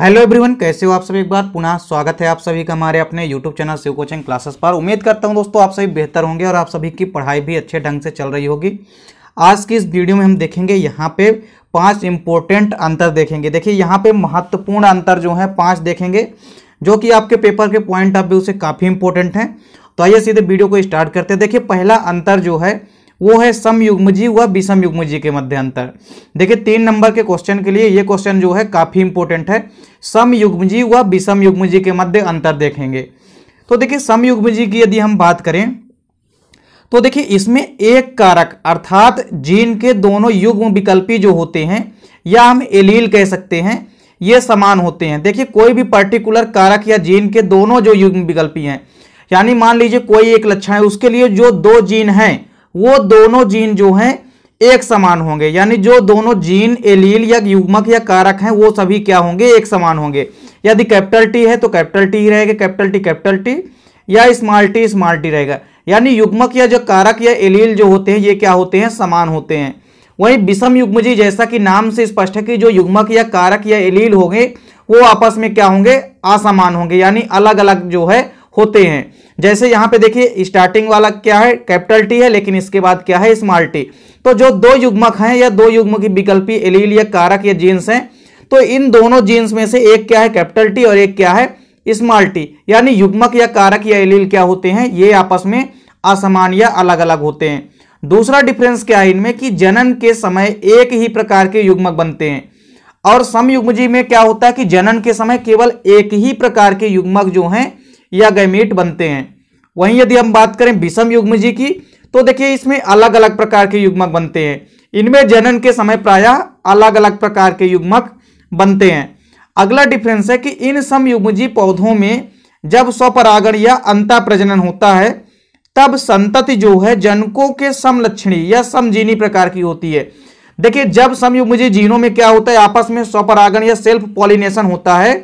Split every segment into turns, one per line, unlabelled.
hello everyone कैसे हो आप सभी एक बार पुनः स्वागत है आप सभी का हमारे अपने YouTube channel Shiv coaching classes पर उम्मीद करता हूं दोस्तों आप सभी बेहतर होंगे और आप सभी की पढ़ाई भी अच्छे ढंग से चल रही होगी आज की इस वीडियो में हम देखेंगे यहाँ पे पांच इंपॉर्टेंट अंतर देखेंगे देखिए यहाँ पे महत्वपूर्ण अंतर जो है पाँच देखेंगे जो कि आपके पेपर के पॉइंट ऑफ व्यू से काफ़ी इंपॉर्टेंट हैं तो आइए सीधे वीडियो को स्टार्ट करते हैं देखिए पहला अंतर जो है वो है समयुग्मजी व युग्मजी के मध्य अंतर देखिए तीन नंबर के क्वेश्चन के लिए ये क्वेश्चन जो है काफ़ी इंपॉर्टेंट है समयुग्मजी व युग्मजी के मध्य अंतर देखेंगे तो देखिए समयुग्मजी की यदि हम बात करें तो देखिए इसमें एक कारक अर्थात जीन के दोनों युग्म विकल्पी जो होते हैं या हम एलील कह सकते हैं ये समान होते हैं देखिए कोई भी पर्टिकुलर कारक या जीन के दोनों जो युग्म विकल्पी हैं यानी मान लीजिए कोई एक लक्षण है उसके लिए जो दो जीन हैं वो दोनों जीन जो हैं एक समान होंगे यानी जो दोनों जीन एलील या युग्मक या कारक हैं वो सभी क्या होंगे एक समान होंगे यदि कैपिटल टी है तो कैपिटल टी ही रहेगा कैपिटल टी कैपिटल टी या स्मॉल टी स्मॉल टी रहेगा यानी युग्मक या जो कारक या एलील जो होते हैं ये क्या होते हैं समान होते हैं वही विषम युग्मजी जैसा कि नाम से स्पष्ट है कि जो युग्मक या कारक या एलील होंगे वो आपस में क्या होंगे असमान होंगे यानी अलग अलग जो है होते हैं जैसे यहां पे देखिए स्टार्टिंग वाला क्या है कैपिटल टी है लेकिन इसके बाद क्या है स्मॉल टी तो जो दो युग्मक हैं या दो युग्म की विकल्पी एलील या कारक या जीन्स हैं तो इन दोनों जीन्स में से एक क्या है कैपिटल टी और एक क्या है स्मॉल टी यानी युग्मक या कारक या एलील क्या होते हैं ये आपस में असमान या अलग अलग होते हैं दूसरा डिफरेंस क्या है इनमें कि जनन के समय एक ही प्रकार के युग्मक बनते हैं और समयुग्मजी में क्या होता है कि जनन के समय केवल एक ही प्रकार के युग्मक जो हैं या गैमेट बनते हैं वहीं यदि हम बात करें विषम जी की तो देखिए इसमें अलग अलग प्रकार के युग्मक बनते हैं इनमें जनन के समय प्रायः अलग अलग प्रकार के युग्मक बनते हैं अगला डिफरेंस है कि इन सम युग्मजी पौधों में जब स्वपरागण या अंता प्रजनन होता है तब संतति जो है जनकों के समलक्षणी या समजीनी प्रकार की होती है देखिए जब समयुग्मजी जीनों में क्या होता है आपस में स्वपरागण या सेल्फ पॉलिनेशन होता है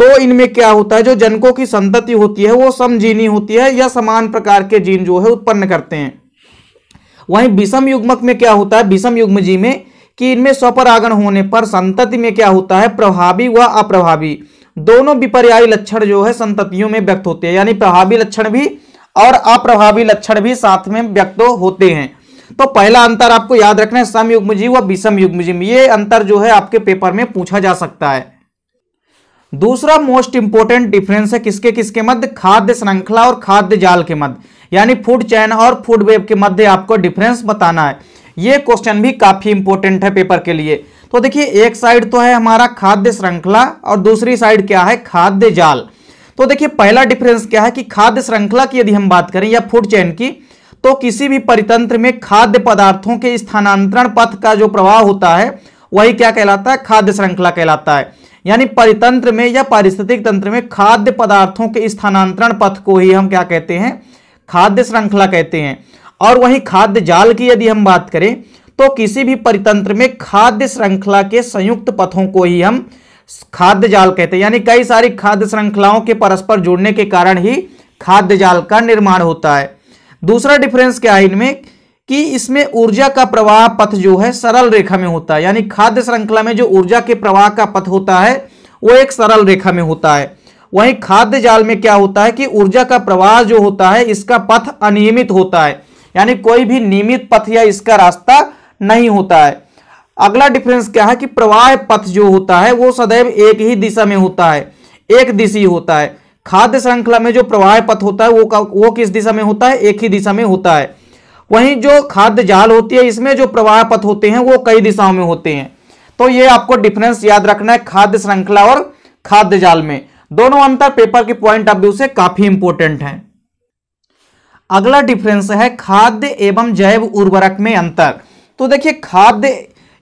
तो इनमें क्या होता है जो जनकों की संतति होती है वो समजीनी होती है या समान प्रकार के जीन जो है उत्पन्न करते हैं वहीं विषम युग्मक में क्या होता है विषम युग्म जी में कि इनमें स्वपरागण होने पर संतति में क्या होता है प्रभावी व अप्रभावी दोनों विपर्यायी लक्षण जो है संततियों में व्यक्त होते हैं यानी प्रभावी लक्षण भी और अप्रभावी लक्षण भी साथ में व्यक्त होते हैं तो पहला अंतर आपको याद रखना है समयुग्मजी व विषम युग्मजी में ये अंतर जो है आपके पेपर में पूछा जा सकता है दूसरा मोस्ट इंपोर्टेंट डिफरेंस है किसके किसके मध्य खाद्य श्रृंखला और खाद्य जाल के मध्य यानी फूड चैन और फूड वेब के मध्य आपको डिफरेंस बताना है ये क्वेश्चन भी काफी इंपोर्टेंट है पेपर के लिए तो देखिए एक साइड तो है हमारा खाद्य श्रृंखला और दूसरी साइड क्या है खाद्य जाल तो देखिए पहला डिफरेंस क्या है कि खाद्य श्रृंखला की यदि हम बात करें या फूड चैन की तो किसी भी परितंत्र में खाद्य पदार्थों के स्थानांतरण पथ का जो प्रभाव होता है वही क्या कहलाता है खाद्य श्रृंखला कहलाता है यानी परितंत्र में या पारिस्थितिक तंत्र में खाद्य पदार्थों के स्थानांतरण पथ को ही हम क्या कहते हैं खाद्य श्रृंखला कहते हैं और वहीं खाद्य जाल की यदि हम बात करें तो किसी भी परितंत्र में खाद्य श्रृंखला के संयुक्त पथों को ही हम खाद्य जाल कहते हैं यानी कई सारी खाद्य श्रृंखलाओं के परस्पर जुड़ने के कारण ही खाद्य जाल का निर्माण होता है दूसरा डिफरेंस क्या है इनमें कि इसमें ऊर्जा का प्रवाह पथ जो है सरल रेखा में होता है यानी खाद्य श्रृंखला में जो ऊर्जा के प्रवाह का पथ होता है वो एक सरल रेखा में होता है वहीं खाद्य जाल में क्या होता है कि ऊर्जा का प्रवाह जो होता है इसका पथ अनियमित होता है यानी कोई भी नियमित पथ या इसका रास्ता नहीं होता है अगला डिफरेंस क्या है कि प्रवाह पथ जो होता है वो सदैव एक ही दिशा में होता है एक दिशी होता है खाद्य श्रृंखला में जो प्रवाह पथ होता है वो वो किस दिशा में होता है एक ही दिशा में होता है वहीं जो खाद्य जाल होती है इसमें जो प्रवाह पथ होते हैं वो कई दिशाओं में होते हैं तो ये आपको डिफरेंस याद रखना है खाद्य श्रृंखला और खाद्य जाल में दोनों अंतर पेपर के पॉइंट ऑफ व्यू से काफी इंपोर्टेंट है अगला डिफरेंस है खाद्य एवं जैव उर्वरक में अंतर तो देखिए खाद्य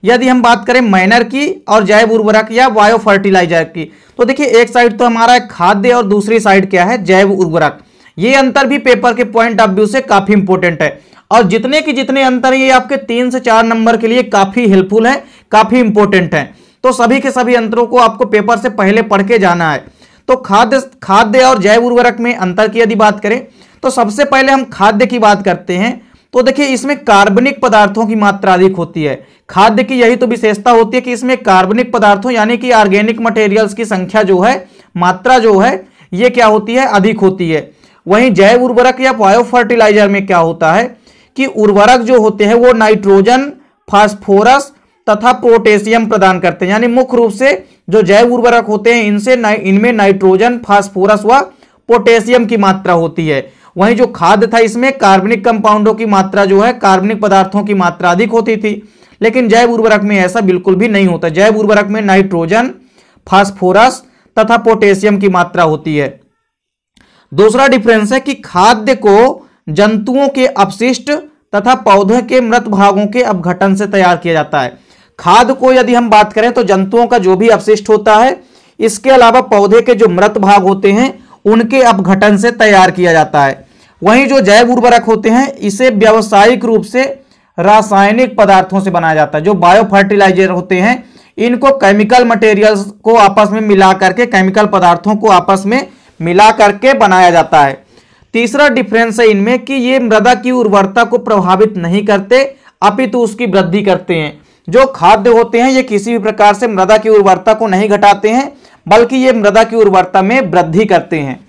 यदि हम बात करें माइनर की और जैव उर्वरक या बायो फर्टिलाइजर की तो देखिए एक साइड तो हमारा खाद्य और दूसरी साइड क्या है जैव उर्वरक ये अंतर भी पेपर के पॉइंट ऑफ व्यू से काफी इंपोर्टेंट है और जितने के जितने अंतर ये आपके तीन से चार नंबर के लिए काफी हेल्पफुल है काफी इंपॉर्टेंट है तो सभी के सभी अंतरों को आपको पेपर से पहले पढ़ के जाना है तो खाद्य खाद्य और जैव उर्वरक में अंतर की यदि बात करें तो सबसे पहले हम खाद्य की बात करते हैं तो देखिए इसमें कार्बनिक पदार्थों की मात्रा अधिक होती है खाद्य की यही तो विशेषता होती है कि इसमें कार्बनिक पदार्थों यानी कि ऑर्गेनिक मटेरियल्स की संख्या जो है मात्रा जो है ये क्या होती है अधिक होती है वहीं जैव उर्वरक या बायो फर्टिलाइजर में क्या होता है कि उर्वरक जो होते हैं वो नाइट्रोजन फास्फोरस तथा पोटेशियम प्रदान करते हैं यानी मुख्य रूप से जो जैव उर्वरक होते हैं इनसे इनमें नाइट्रोजन फास्फोरस व पोटेशियम की मात्रा होती है वहीं जो खाद था इसमें कार्बनिक कंपाउंडों की मात्रा जो है कार्बनिक पदार्थों की मात्रा अधिक होती थी लेकिन जैव उर्वरक में ऐसा बिल्कुल भी नहीं होता जैव उर्वरक में नाइट्रोजन फास्फोरस तथा पोटेशियम की मात्रा होती है दूसरा डिफरेंस है कि खाद्य को जंतुओं के अपशिष्ट तथा पौधे के मृत भागों के अपघटन से तैयार किया जाता है खाद को यदि हम बात करें तो जंतुओं का जो भी अपशिष्ट होता है इसके अलावा पौधे के जो मृत भाग होते हैं उनके अपघटन से तैयार किया जाता है वहीं जो जैव उर्वरक होते हैं इसे व्यावसायिक रूप से रासायनिक पदार्थों से बनाया जाता है जो बायो फर्टिलाइजर होते हैं इनको केमिकल मटेरियल्स को आपस में मिला करके केमिकल पदार्थों को आपस में मिला करके बनाया जाता है तीसरा डिफरेंस है इनमें कि ये मृदा की उर्वरता को प्रभावित नहीं करते अपितु उसकी वृद्धि करते हैं जो खाद्य होते हैं ये किसी भी प्रकार से मृदा की उर्वरता को नहीं घटाते हैं बल्कि ये मृदा की उर्वरता में वृद्धि करते हैं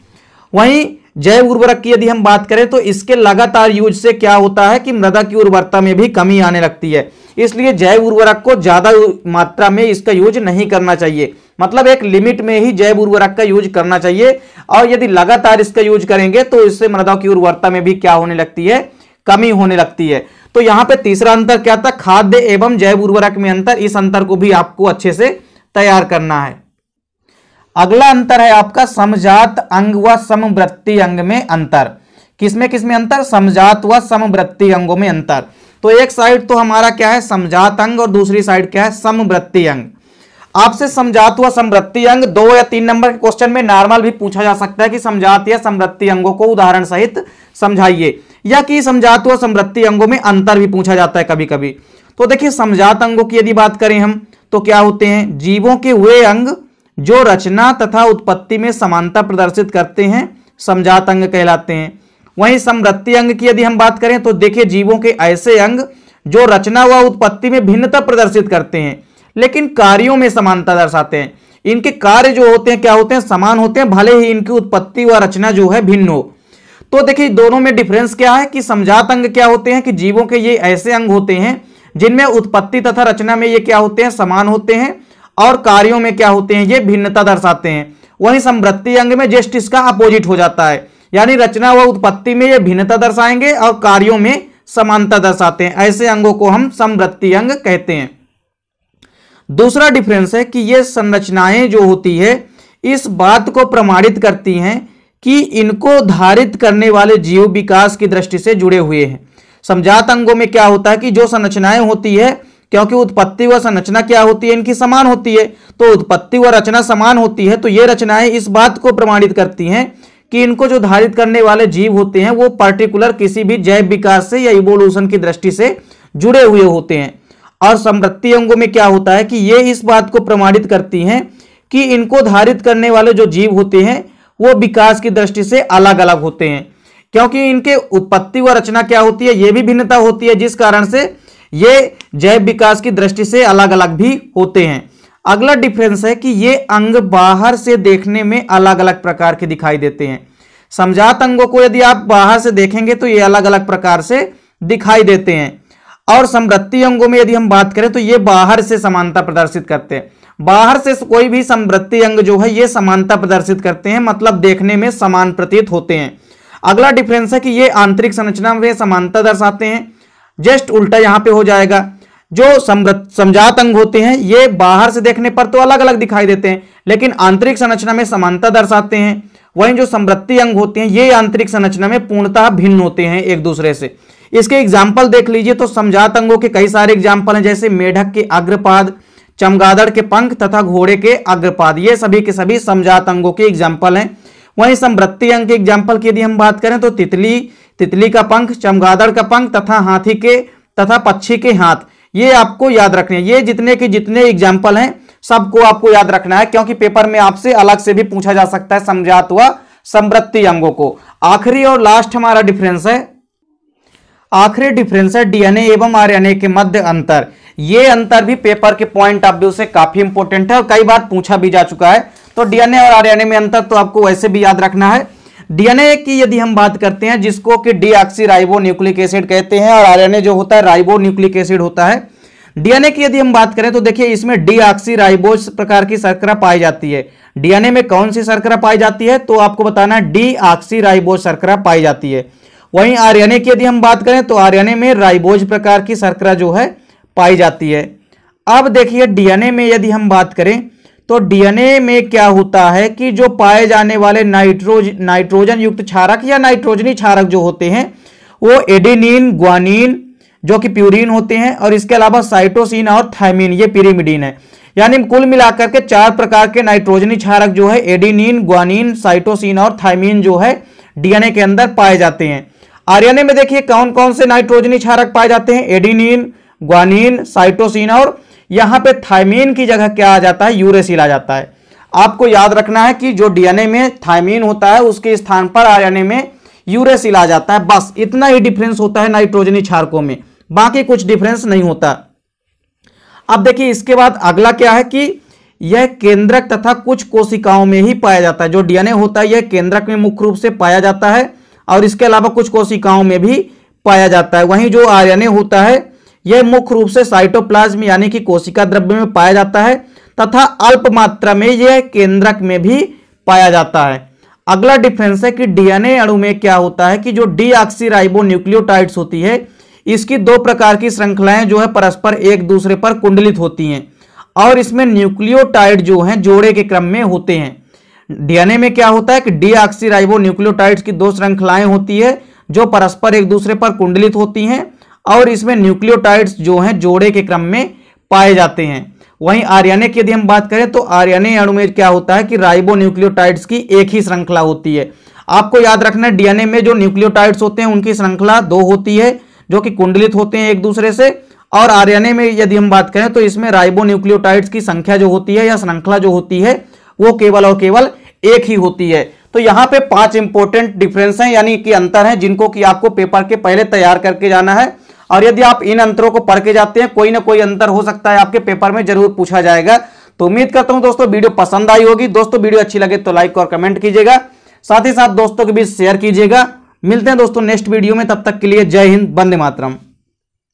वहीं जैव उर्वरक की यदि हम बात करें तो इसके लगातार यूज से क्या होता है कि मृदा की उर्वरता में भी कमी आने लगती है इसलिए जैव उर्वरक को ज्यादा मात्रा में इसका यूज नहीं करना चाहिए मतलब एक लिमिट में ही जैव उर्वरक का यूज करना चाहिए और यदि लगातार इसका यूज करेंगे तो इससे मृदा की उर्वरता में भी क्या होने लगती है कमी होने लगती है तो यहाँ पे तीसरा अंतर क्या था खाद्य एवं जैव उर्वरक में अंतर इस अंतर को भी आपको अच्छे से तैयार करना है अगला अंतर है आपका समझात अंग व समवृत्ति अंग में अंतर किसमें किसमें अंतर समझात व समवृत्ति अंगों में अंतर तो एक साइड तो हमारा क्या है समझात अंग और दूसरी साइड क्या है समवृत्ति अंग आपसे समझात व समृत्ति अंग दो या तीन नंबर के क्वेश्चन में नॉर्मल भी पूछा जा सकता है कि समझात या समृत्ति अंगों को उदाहरण सहित समझाइए या कि समझात व समृत्ति अंगों में अंतर भी पूछा जाता है कभी कभी तो देखिए समझात अंगों की यदि बात करें हम तो क्या होते हैं जीवों के हुए अंग जो रचना तथा उत्पत्ति में समानता प्रदर्शित करते हैं समझात अंग कहलाते हैं वहीं समृत्ति अंग की यदि हम बात करें तो देखिए जीवों के ऐसे अंग जो रचना व उत्पत्ति में भिन्नता प्रदर्शित करते हैं लेकिन कार्यों में समानता दर्शाते हैं इनके कार्य जो होते हैं क्या होते हैं समान होते हैं भले ही इनकी उत्पत्ति व रचना जो है भिन्न हो तो देखिए दोनों में डिफरेंस क्या है कि समझात अंग क्या होते हैं कि जीवों के ये ऐसे अंग होते हैं जिनमें उत्पत्ति तथा रचना में ये क्या होते हैं समान होते हैं और कार्यों में क्या होते हैं ये भिन्नता दर्शाते हैं वहीं समृत्ति अंग में जेस्ट इसका अपोजिट हो जाता है यानी रचना व उत्पत्ति में ये भिन्नता दर्शाएंगे और कार्यों में समानता दर्शाते हैं ऐसे अंगों को हम समृत्ति अंग कहते हैं दूसरा डिफरेंस है कि ये संरचनाएं जो होती है इस बात को प्रमाणित करती हैं कि इनको धारित करने वाले जीव विकास की दृष्टि से जुड़े हुए हैं समझात अंगों में क्या होता है कि जो संरचनाएं होती है क्योंकि उत्पत्ति व संरचना क्या होती है इनकी समान होती है तो उत्पत्ति व रचना समान होती है तो ये रचनाएं इस बात को प्रमाणित करती हैं कि इनको जो धारित करने वाले जीव होते हैं वो पर्टिकुलर किसी भी जैव विकास से या इवोल्यूशन की दृष्टि से जुड़े हुए होते हैं और समृद्धि अंगों में क्या होता है कि ये इस बात को प्रमाणित करती हैं कि इनको धारित करने वाले जो जीव होते हैं वो विकास की दृष्टि से अलग अलग होते हैं क्योंकि इनके उत्पत्ति व रचना क्या होती है ये भी भिन्नता होती है जिस कारण से ये जैव विकास की दृष्टि से अलग अलग भी होते हैं अगला डिफरेंस है कि ये अंग बाहर से देखने में अलग अलग प्रकार के दिखाई देते हैं समझात अंगों को यदि आप बाहर से देखेंगे तो ये अलग अलग प्रकार से दिखाई देते हैं और समृद्धि अंगों में यदि हम बात करें तो ये बाहर से समानता प्रदर्शित करते हैं बाहर से कोई भी समृद्धि अंग जो है ये समानता प्रदर्शित करते हैं मतलब देखने में समान प्रतीत होते हैं अगला डिफरेंस है कि ये आंतरिक संरचना में समानता दर्शाते हैं जस्ट उल्टा यहां पे हो जाएगा जो समझात अंग होते हैं ये बाहर से देखने पर तो अलग अलग दिखाई देते हैं लेकिन आंतरिक संरचना में समानता दर्शाते हैं वहीं जो समृद्धि अंग होते हैं ये आंतरिक संरचना में पूर्णतः भिन्न होते हैं एक दूसरे से इसके एग्जाम्पल देख लीजिए तो समझात अंगों के कई सारे एग्जाम्पल हैं जैसे मेढक के अग्रपाद चमगादड़ के पंख तथा घोड़े के अग्रपाद ये सभी के सभी समझात अंगों के एग्जाम्पल हैं वहीं समृत्ति अंग के एग्जाम्पल की यदि हम बात करें तो तितली तितली का पंख चमगादड़ का पंख तथा हाथी के तथा पक्षी के हाथ ये आपको याद रखने ये जितने के जितने एग्जाम्पल हैं सबको आपको याद रखना है क्योंकि पेपर में आपसे अलग से भी पूछा जा सकता है समझात हुआ समृद्धि अंगों को आखिरी और लास्ट हमारा डिफरेंस है आखिरी डिफरेंस है डीएनए एवं आरएनए के मध्य अंतर ये अंतर भी पेपर के पॉइंट ऑफ व्यू से काफी इंपोर्टेंट है और कई बार पूछा भी जा चुका है तो डीएनए और आरएनए में अंतर तो आपको वैसे भी याद रखना है डीएनए की यदि हम बात करते हैं जिसको कि डीऑक्सी राइबो न्यूक्लिक एसिड कहते हैं और आरएनए जो होता है राइबो न्यूक्लिक एसिड होता है डीएनए की यदि हम बात करें तो देखिए इसमें डीऑक्सी राइबोज प्रकार की शर्करा पाई जाती है डीएनए में कौन सी शर्करा पाई जाती है तो आपको बताना है डीऑक्सी राइबोज शर्करा पाई जाती है वहीं आरएनए की यदि हम बात करें तो आरएनए में राइबोज प्रकार की शर्करा जो है पाई जाती है अब देखिए डीएनए में यदि हम बात करें तो डीएनए में क्या होता है कि जो पाए जाने वाले नाइट्रोज नाइट्रोजन युक्त क्षारक या नाइट्रोजनी क्षारक जो होते हैं वो एडिनिन ग्वानिन जो कि प्यूरिन होते हैं और इसके अलावा साइटोसिन और थाइमिन ये पिरीमिडीन है यानी कुल मिलाकर के चार प्रकार के नाइट्रोजनी क्षारक जो है एडिनिन ग्वानिन साइटोसिन और थाइमिन जो है डीएनए के अंदर पाए जाते हैं आरएनए में देखिए कौन कौन से नाइट्रोजनी क्षारक पाए जाते हैं एडिनिन ग्वानिन साइटोसिन और यहां पे थायमीन की जगह क्या आ जाता है यूरेसिल आ जाता है आपको याद रखना है कि जो डीएनए में थायमीन होता है उसके स्थान पर आरएनए में यूरेसिल आ जाता है बस इतना ही डिफरेंस होता है नाइट्रोजनी क्षारकों में बाकी कुछ डिफरेंस नहीं होता अब देखिए इसके बाद अगला क्या है कि यह केंद्रक तथा कुछ कोशिकाओं में ही पाया जाता है जो डीएनए होता है यह केंद्रक में मुख्य रूप से पाया जाता है और इसके अलावा कुछ कोशिकाओं में भी पाया जाता है वहीं जो आरएनए होता है यह मुख्य रूप से साइटोप्लाज्म यानी कि कोशिका द्रव्य में पाया जाता है तथा अल्प मात्रा में यह केंद्रक में भी पाया जाता है अगला डिफरेंस है कि डीएनए अणु में क्या होता है कि जो डी ऑक्सीराइबो न्यूक्लियोटाइड्स होती है इसकी दो प्रकार की श्रृंखलाएं जो है परस्पर एक दूसरे पर कुंडलित होती हैं और इसमें न्यूक्लियोटाइड जो है जोड़े के क्रम में होते हैं डीएनए में क्या होता है कि डी ऑक्सीराइबो न्यूक्लियोटाइड्स की दो श्रृंखलाएं होती है जो परस्पर एक दूसरे पर कुंडलित होती हैं और इसमें न्यूक्लियोटाइड्स जो हैं जोड़े के क्रम में पाए जाते हैं वहीं आर्याने की यदि हम बात करें तो आर्याने अणु में क्या होता है कि राइबो न्यूक्लियोटाइड्स की एक ही श्रृंखला होती है आपको याद रखना है डीएनए में जो न्यूक्लियोटाइड्स होते हैं उनकी श्रृंखला दो होती है जो कि कुंडलित होते हैं एक दूसरे से और आर्याने में यदि हम बात करें तो इसमें राइबो न्यूक्लियोटाइड्स की संख्या जो होती है या श्रृंखला जो होती है वो केवल और केवल एक ही होती है तो यहाँ पे पांच इंपॉर्टेंट डिफरेंस हैं यानी कि अंतर हैं जिनको कि आपको पेपर के पहले तैयार करके जाना है और यदि आप इन अंतरों को पढ़ के जाते हैं कोई ना कोई अंतर हो सकता है आपके पेपर में जरूर पूछा जाएगा तो उम्मीद करता हूं दोस्तों वीडियो पसंद आई होगी दोस्तों वीडियो अच्छी लगे तो लाइक और कमेंट कीजिएगा साथ ही साथ दोस्तों के बीच शेयर कीजिएगा मिलते हैं दोस्तों नेक्स्ट वीडियो में तब तक के लिए जय हिंद बंदे मातरम